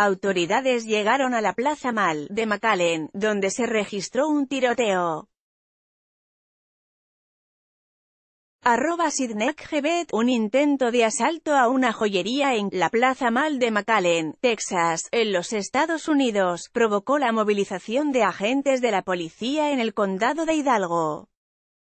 Autoridades llegaron a la Plaza Mal, de McAllen, donde se registró un tiroteo. Arroba un intento de asalto a una joyería en la Plaza Mal de McAllen, Texas, en los Estados Unidos, provocó la movilización de agentes de la policía en el condado de Hidalgo.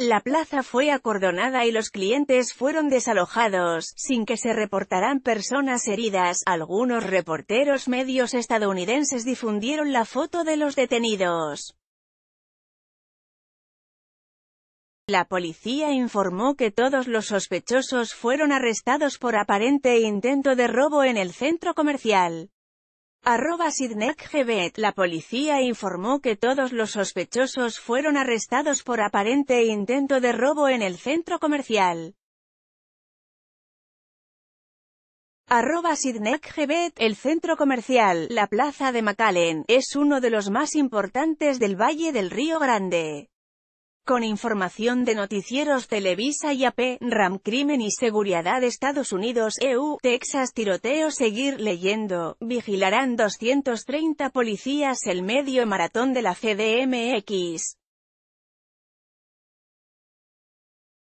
La plaza fue acordonada y los clientes fueron desalojados, sin que se reportaran personas heridas. Algunos reporteros medios estadounidenses difundieron la foto de los detenidos. La policía informó que todos los sospechosos fueron arrestados por aparente intento de robo en el centro comercial. Arroba e La policía informó que todos los sospechosos fueron arrestados por aparente intento de robo en el centro comercial. Arroba e El centro comercial, la plaza de Macalen, es uno de los más importantes del Valle del Río Grande con información de noticieros Televisa y AP, RAM Crimen y Seguridad Estados Unidos, EU, Texas Tiroteo Seguir leyendo, vigilarán 230 policías el medio maratón de la CDMX.